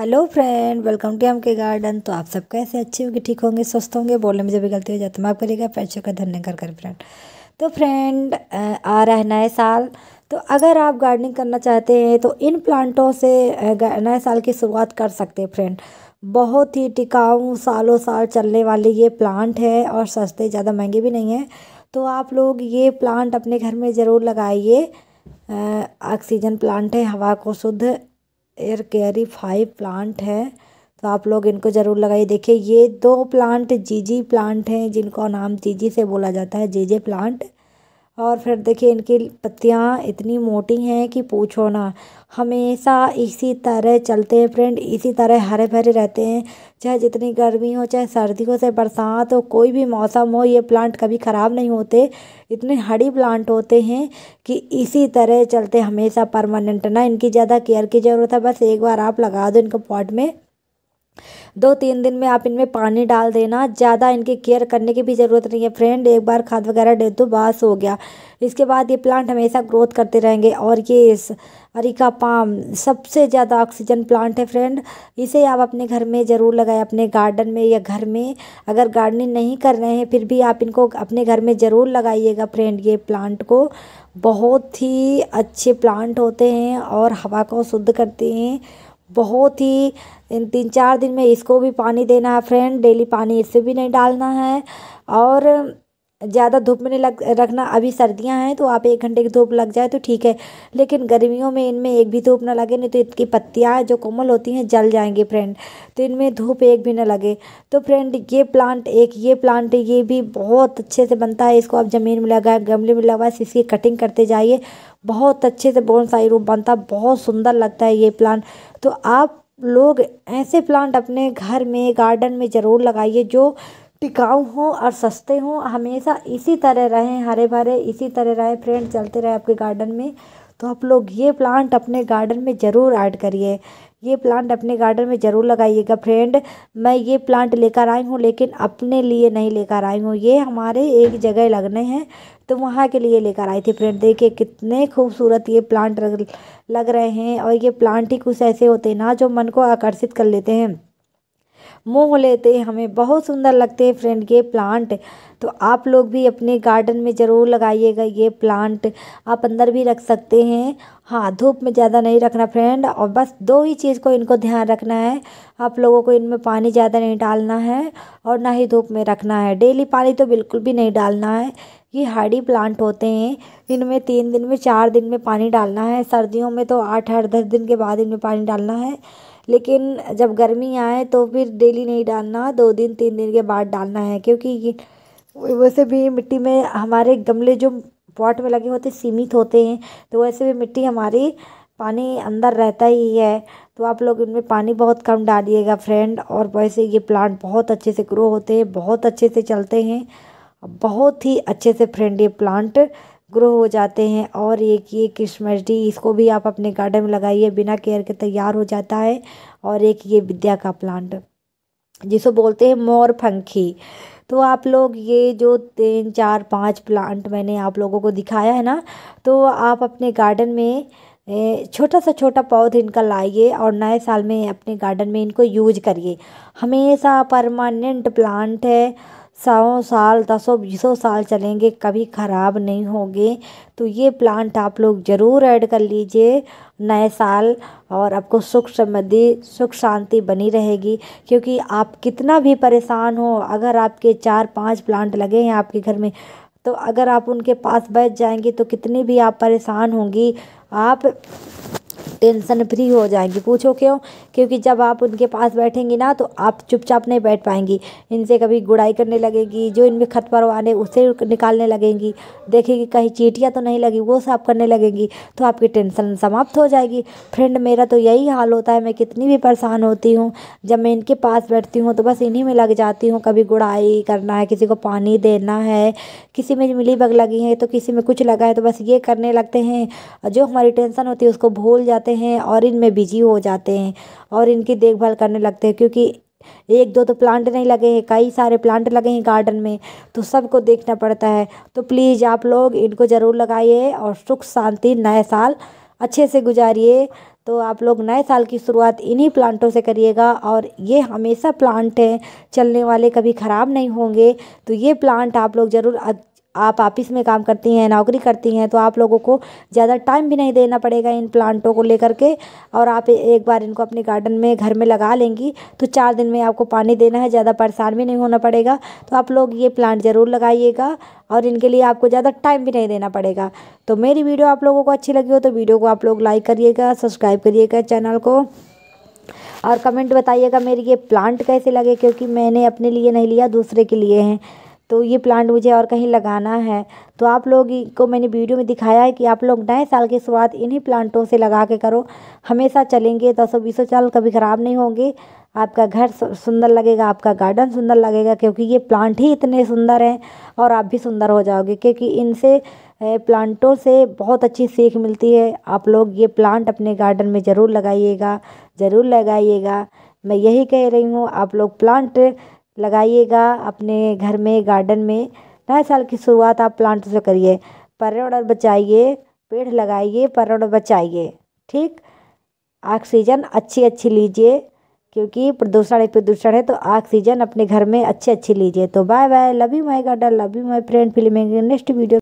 hello friend welcome to M K garden तो आप सब कैसे अच्छे होंगे ठीक होंगे स्वस्थ होंगे बोलने में जब भी गलती हो जाती है माफ़ करिएगा पैचों का धन्य कर कर फ्रेंड तो फ्रेंड आ रहा है नए साल तो अगर आप गार्डनिंग करना चाहते हैं तो इन प्लांटों से नए साल की शुरुआत कर सकते हैं फ्रेंड बहुत ही टिकाऊ सालों साल चलने वाले ये प्लांट है और सस्ते ज़्यादा महंगे भी नहीं हैं तो आप लोग ये प्लांट अपने घर में ज़रूर लगाइए ऑक्सीजन प्लांट है हवा को शुद्ध एयर कैरी फाइव प्लांट है तो आप लोग इनको ज़रूर लगाइए देखिए ये दो प्लांट जीजी प्लांट हैं जिनका नाम जीजी से बोला जाता है जीजे प्लांट और फिर देखिए इनकी पत्तियाँ इतनी मोटी हैं कि पूछो ना हमेशा इसी तरह चलते हैं फ्रेंड इसी तरह हरे भरे रहते हैं चाहे जितनी गर्मी हो चाहे सर्दी हो चाहे बरसात हो कोई भी मौसम हो ये प्लांट कभी ख़राब नहीं होते इतने हड़ी प्लांट होते हैं कि इसी तरह चलते हमेशा परमानेंट ना इनकी ज़्यादा केयर की ज़रूरत है बस एक बार आप लगा दो इनको पॉट में दो तीन दिन में आप इनमें पानी डाल देना ज़्यादा इनकी केयर करने की भी ज़रूरत नहीं है फ्रेंड एक बार खाद वगैरह दे दो तो बास हो गया इसके बाद ये प्लांट हमेशा ग्रोथ करते रहेंगे और ये अरिका पाम सबसे ज़्यादा ऑक्सीजन प्लांट है फ्रेंड इसे आप अपने घर में ज़रूर लगाएं अपने गार्डन में या घर में अगर गार्डनिंग नहीं कर रहे हैं फिर भी आप इनको अपने घर में ज़रूर लगाइएगा फ्रेंड ये प्लांट को बहुत ही अच्छे प्लांट होते हैं और हवा को शुद्ध करते हैं बहुत ही इन तीन चार दिन में इसको भी पानी देना है फ्रेंड डेली पानी इसे भी नहीं डालना है और ज़्यादा धूप में नहीं लग रखना अभी सर्दियां हैं तो आप एक घंटे की धूप लग जाए तो ठीक है लेकिन गर्मियों में इनमें एक भी धूप ना लगे नहीं तो इनकी पत्तियाँ जो कोमल होती हैं जल जाएंगे फ्रेंड तो इनमें धूप एक भी ना लगे तो फ्रेंड ये प्लांट एक ये प्लांट ये भी बहुत अच्छे से बनता है इसको आप ज़मीन में लगाए गमले में लगाए इसकी कटिंग करते जाइए बहुत अच्छे से बोन रूप बनता बहुत सुंदर लगता है ये प्लांट तो आप लोग ऐसे प्लांट अपने घर में गार्डन में ज़रूर लगाइए जो टिकाऊ हों और सस्ते हों हमेशा इसी तरह रहें हरे भरे इसी तरह रहें फ्रेंड चलते रहे आपके गार्डन में तो आप लोग ये प्लांट अपने गार्डन में ज़रूर ऐड करिए ये प्लांट अपने गार्डन में ज़रूर लगाइएगा फ्रेंड मैं ये प्लांट लेकर आई हूँ लेकिन अपने लिए नहीं लेकर आई हूँ ये हमारे एक जगह लगने हैं तो वहाँ के लिए लेकर आई थी फ्रेंड देखिए कितने खूबसूरत ये प्लांट लग रहे हैं और ये प्लांट ही कुछ ऐसे होते हैं ना जो मन को आकर्षित कर लेते हैं मोह लेते हैं हमें बहुत सुंदर लगते हैं फ्रेंड ये प्लांट तो आप लोग भी अपने गार्डन में ज़रूर लगाइएगा ये प्लांट आप अंदर भी रख सकते हैं हाँ धूप में ज़्यादा नहीं रखना फ्रेंड और बस दो ही चीज़ को इनको ध्यान रखना है आप लोगों को इनमें पानी ज़्यादा नहीं डालना है और ना ही धूप में रखना है डेली पानी तो बिल्कुल भी नहीं डालना है ये हार्डी प्लांट होते हैं इनमें तीन दिन में चार दिन में पानी डालना है सर्दियों में तो आठ आठ दस दिन के बाद इनमें पानी डालना है लेकिन जब गर्मी आए तो फिर डेली नहीं डालना दो दिन तीन दिन के बाद डालना है क्योंकि ये वैसे भी मिट्टी में हमारे गमले जो पॉट में लगे होते सीमित होते हैं तो वैसे भी मिट्टी हमारी पानी अंदर रहता ही है तो आप लोग इनमें पानी बहुत कम डालिएगा फ्रेंड और वैसे ये प्लांट बहुत अच्छे से ग्रो होते हैं बहुत अच्छे से चलते हैं बहुत ही अच्छे से फ्रेंड ये प्लांट ग्रो हो जाते हैं और एक ये डी इसको भी आप अपने गार्डन में लगाइए बिना केयर के तैयार हो जाता है और एक ये विद्या का प्लांट जिसको बोलते हैं मोर पंखी तो आप लोग ये जो तीन चार पाँच प्लांट मैंने आप लोगों को दिखाया है ना तो आप अपने गार्डन में छोटा सा छोटा पौध इनका लाइए और नए साल में अपने गार्डन में इनको यूज करिए हमेशा परमानेंट प्लांट है सौ साल दसों बीसों साल चलेंगे कभी ख़राब नहीं होंगे तो ये प्लांट आप लोग ज़रूर ऐड कर लीजिए नए साल और आपको सुख समृद्धि सुख शांति बनी रहेगी क्योंकि आप कितना भी परेशान हो अगर आपके चार पांच प्लांट लगे हैं आपके घर में तो अगर आप उनके पास बैठ जाएंगे तो कितनी भी आप परेशान होंगी आप टेंशन फ्री हो जाएंगी पूछो क्यों क्योंकि जब आप उनके पास बैठेंगी ना तो आप चुपचाप नहीं बैठ पाएंगी इनसे कभी गुड़ाई करने लगेगी जो इनमें खत परवाने उसे निकालने लगेंगी देखेगी कहीं चीटियाँ तो नहीं लगी वो साफ करने लगेंगी तो आपकी टेंशन समाप्त हो जाएगी फ्रेंड मेरा तो यही हाल होता है मैं कितनी भी परेशान होती हूँ जब मैं इनके पास बैठती हूँ तो बस इन्हीं में लग जाती हूँ कभी गुड़ाई करना है किसी को पानी देना है किसी में मिली बग लगी है तो किसी में कुछ लगा है तो बस ये करने लगते हैं जो हमारी टेंशन होती है उसको भूल जाते हैं जाते हैं और इनमें बिजी हो जाते हैं और इनकी देखभाल करने लगते हैं क्योंकि एक दो तो प्लांट नहीं लगे हैं कई सारे प्लांट लगे हैं गार्डन में तो सबको देखना पड़ता है तो प्लीज़ आप लोग इनको ज़रूर लगाइए और सुख शांति नए साल अच्छे से गुजारिए तो आप लोग नए साल की शुरुआत इन्हीं प्लांटों से करिएगा और ये हमेशा प्लांट हैं चलने वाले कभी ख़राब नहीं होंगे तो ये प्लांट आप लोग ज़रूर आप ऑफिस में काम करती हैं नौकरी करती हैं तो आप लोगों को ज़्यादा टाइम भी नहीं देना पड़ेगा इन प्लांटों को लेकर के और आप एक बार इनको अपने गार्डन में घर में लगा लेंगी तो चार दिन में आपको पानी देना है ज़्यादा परेशान भी नहीं होना पड़ेगा तो आप लोग ये प्लांट ज़रूर लगाइएगा और इनके लिए आपको ज़्यादा टाइम भी नहीं देना पड़ेगा तो मेरी वीडियो आप लोगों को अच्छी लगी हो तो वीडियो को आप लोग लाइक करिएगा सब्सक्राइब करिएगा चैनल को और कमेंट बताइएगा मेरी ये प्लांट कैसे लगे क्योंकि मैंने अपने लिए नहीं लिया दूसरे के लिए हैं तो ये प्लांट मुझे और कहीं लगाना है तो आप लोग को मैंने वीडियो में दिखाया है कि आप लोग नए साल की शुरुआत इन्हीं प्लांटों से लगा के करो हमेशा चलेंगे तो सौ बीसों साल कभी ख़राब नहीं होंगे आपका घर सुंदर लगेगा आपका गार्डन सुंदर लगेगा क्योंकि ये प्लांट ही इतने सुंदर हैं और आप भी सुंदर हो जाओगे क्योंकि इनसे प्लांटों से बहुत अच्छी सीख मिलती है आप लोग ये प्लांट अपने गार्डन में ज़रूर लगाइएगा ज़रूर लगाइएगा मैं यही कह रही हूँ आप लोग प्लांट लगाइएगा अपने घर में गार्डन में नए साल की शुरुआत आप प्लांट से करिए पर्यावरण बचाइए पेड़ लगाइए पर्यावरण बचाइए ठीक ऑक्सीजन अच्छी अच्छी लीजिए क्योंकि प्रदूषण प्रदूषण है तो ऑक्सीजन अपने घर में अच्छे अच्छे लीजिए तो bye bye love you my garden love you my friend फिल्मेंगे नेक्स्ट वीडियो